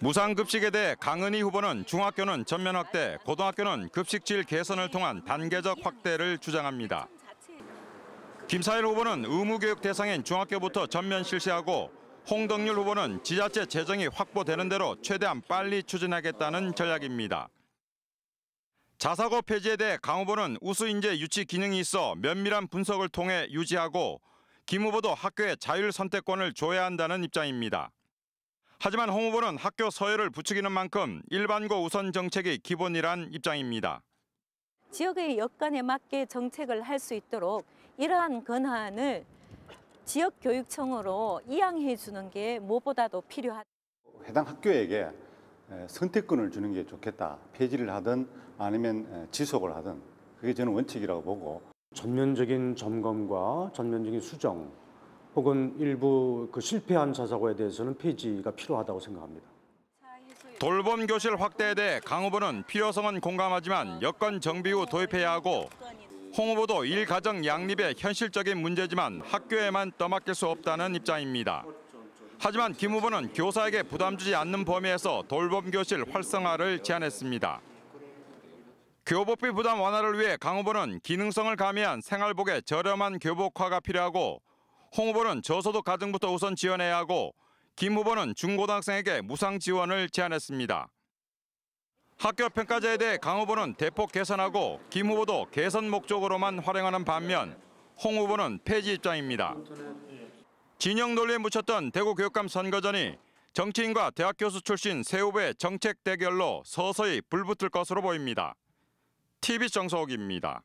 무상급식에 대해 강은희 후보는 중학교는 전면 확대, 고등학교는 급식질 개선을 통한 단계적 확대를 주장합니다. 김사일 후보는 의무교육 대상인 중학교부터 전면 실시하고 홍덕률 후보는 지자체 재정이 확보되는 대로 최대한 빨리 추진하겠다는 전략입니다. 자사고 폐지에 대해 강 후보는 우수인재 유치 기능이 있어 면밀한 분석을 통해 유지하고 김 후보도 학교의 자율 선택권을 줘야 한다는 입장입니다. 하지만 홍 후보는 학교 서열을 부추기는 만큼 일반고 우선 정책이 기본이란 입장입니다. 지역의 여건에 맞게 정책을 할 수 있도록 이러한 권한을 지역교육청으로 이양해 주는 게 무엇보다도 필요하다. 해당 학교에게 선택권을 주는 게 좋겠다. 폐지를 하든 아니면 지속을 하든 그게 저는 원칙이라고 보고 전면적인 점검과 전면적인 수정 혹은 일부 그 실패한 자사고에 대해서는 폐지가 필요하다고 생각합니다. 돌봄 교실 확대에 대해 강 후보는 필요성은 공감하지만 여건 정비 후 도입해야 하고 홍 후보도 일가정 양립의 현실적인 문제지만 학교에만 떠맡길 수 없다는 입장입니다. 하지만 김 후보는 교사에게 부담 주지 않는 범위에서 돌봄 교실 활성화를 제안했습니다. 교복비 부담 완화를 위해 강 후보는 기능성을 가미한 생활복의 저렴한 교복화가 필요하고 홍 후보는 저소득 가등부터 우선 지원해야 하고 김 후보는 중고등학생에게 무상 지원을 제안했습니다. 학교 평가제에 대해 강 후보는 대폭 개선하고 김 후보도 개선 목적으로만 활용하는 반면 홍 후보는 폐지 입장입니다. 진영 논리에 묻혔던 대구 교육감 선거전이 정치인과 대학 교수 출신 세 후보의 정책 대결로 서서히 불붙을 것으로 보입니다. TV 정서옥입니다.